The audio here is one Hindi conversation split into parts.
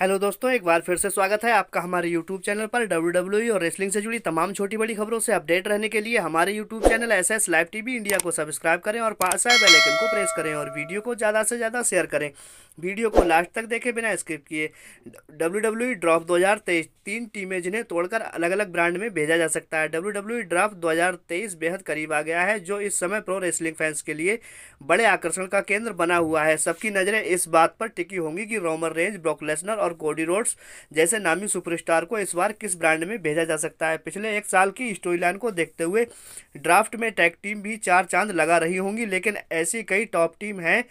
हेलो दोस्तों एक बार फिर से स्वागत है आपका हमारे यूट्यूब चैनल पर डब्ल्यू e और रेसलिंग से जुड़ी तमाम छोटी बड़ी खबरों से अपडेट रहने के लिए हमारे YouTube channel S S live TV India को सब्सक्राइब करें और पास आए बेलाइकन को प्रेस करें और वीडियो को ज़्यादा से ज़्यादा शेयर करें वीडियो को लास्ट तक देखें बिना स्किप किए डब्ल्यू डब्ल्यू ड्रॉप दो तीन टीमें जिन्हें तोड़कर अलग अलग ब्रांड में भेजा जा सकता है डब्ल्यू डब्ल्यू ड्राफ्ट दो बेहद करीब आ गया है जो इस समय प्रो रेसलिंग फैंस के लिए बड़े आकर्षण का केंद्र बना हुआ है सबकी नज़रें इस बात पर टिकी होंगी कि रोमर रेंज ब्रोकलेसनर और कोडी रोड्स जैसे नामी सुपरस्टार को इस बार किस ब्रांड में भेजा जा सकता है पिछले एक साल की स्टोरी लाइन को देखते हुए ड्राफ्ट में टैग टीम भी चार चांद लगा रही होंगी लेकिन ऐसी कई टॉप टीम हैं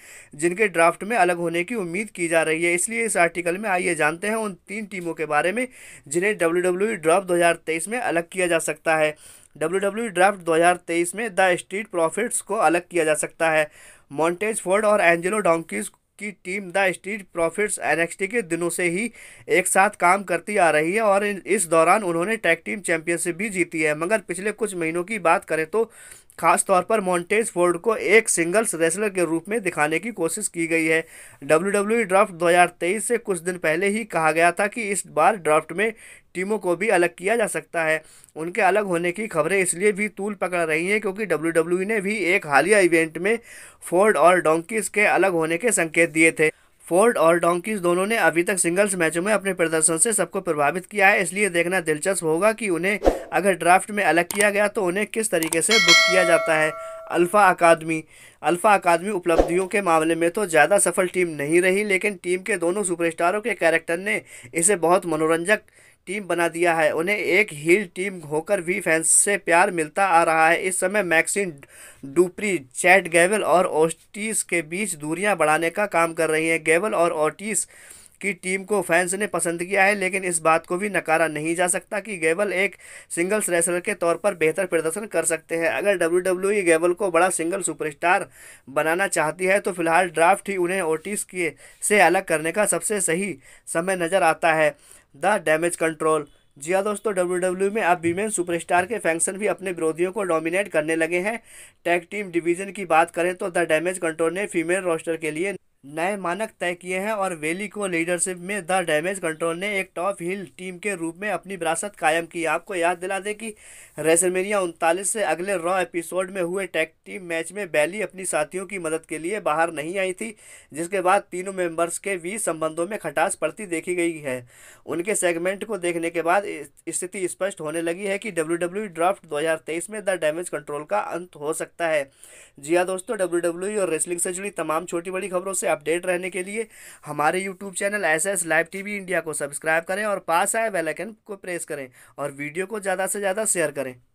जिनके ड्राफ्ट में अलग होने की उम्मीद की जा रही है इसलिए इस आर्टिकल में आइए जानते हैं उन तीन टीमों के बारे में जिन्हें डब्ल्यू ड्राफ्ट e तेईस में अलग किया जा सकता है डब्ल्यू ड्राफ्ट 2023 में द स्ट्रीट प्रॉफिट्स को अलग किया जा सकता है मॉन्टेज फोर्ड और एंजेलो डोंकीज की team the Street Profits NXT के दिनों से ही एक साथ काम करती आ रही है और इस दौरान उन्होंने टैग टीम चैंपियनशिप भी जीती है मगर पिछले कुछ महीनों की बात करें तो खासतौर पर मॉन्टेज फोर्ड को एक सिंगल्स रेसलर के रूप में दिखाने की कोशिश की गई है डब्ल्यू ड्राफ्ट 2023 से कुछ दिन पहले ही कहा गया था कि इस बार ड्राफ्ट में टीमों को भी अलग किया जा सकता है उनके अलग होने की खबरें इसलिए भी तूल पकड़ रही हैं क्योंकि डब्ल्यू e ने भी एक हालिया इवेंट में फोर्ड और डोंकिस के अलग होने के संकेत दिए थे फोर्ड और डोंकीज दोनों ने अभी तक सिंगल्स मैचों में अपने प्रदर्शन से सबको प्रभावित किया है इसलिए देखना दिलचस्प होगा कि उन्हें अगर ड्राफ्ट में अलग किया गया तो उन्हें किस तरीके से बुक किया जाता है अल्फ़ा अकादमी अल्फ़ा अकादमी उपलब्धियों के मामले में तो ज़्यादा सफल टीम नहीं रही लेकिन टीम के दोनों सुपरस्टारों के कैरेक्टर ने इसे बहुत मनोरंजक टीम बना दिया है उन्हें एक हील टीम होकर भी फैंस से प्यार मिलता आ रहा है इस समय मैक्सिन डुप्री चैट गेवल और ओस्टिस के बीच दूरियां बढ़ाने का काम कर रही हैं गेवल और ओटिस की टीम को फैंस ने पसंद किया है लेकिन इस बात को भी नकारा नहीं जा सकता कि गेवल एक सिंगल्स रेसलर के तौर पर बेहतर प्रदर्शन कर सकते हैं अगर डब्ल्यू गेवल को बड़ा सिंगल सुपरस्टार बनाना चाहती है तो फिलहाल ड्राफ्ट ही उन्हें ओटिस के से अलग करने का सबसे सही समय नज़र आता है द डैमेज कंट्रोल जी हाँ दोस्तों डब्ल्यू डब्ल्यू में अब वीमेन सुपरस्टार के फैंक्शन भी अपने विरोधियों को डोमिनेट करने लगे हैं टैग टीम डिवीजन की बात करें तो द डैमेज कंट्रोल ने फीमेल रोस्टर के लिए नए मानक तय किए हैं और वेली को लीडरशिप में द डैमेज कंट्रोल ने एक टॉप हिल टीम के रूप में अपनी विरासत कायम की आपको याद दिला दें कि रेसलमेनिया उनतालीस से अगले रॉ एपिसोड में हुए टैग टीम मैच में बैली अपनी साथियों की मदद के लिए बाहर नहीं आई थी जिसके बाद तीनों मेंबर्स के बीच संबंधों में खटास पड़ती देखी गई है उनके सेगमेंट को देखने के बाद स्थिति स्पष्ट होने लगी है कि डब्ल्यू डब्ल्यू ड्राफ्ट दो में द डैमेज कंट्रोल का अंत हो सकता है जी हाँ दोस्तों डब्ल्यू e और रेसलिंग से जुड़ी तमाम छोटी बड़ी खबरों से अपडेट रहने के लिए हमारे YouTube channel S S live TV India को सब्सक्राइब करें और पास आए बेलाइकन को प्रेस करें और वीडियो को ज़्यादा से ज़्यादा शेयर करें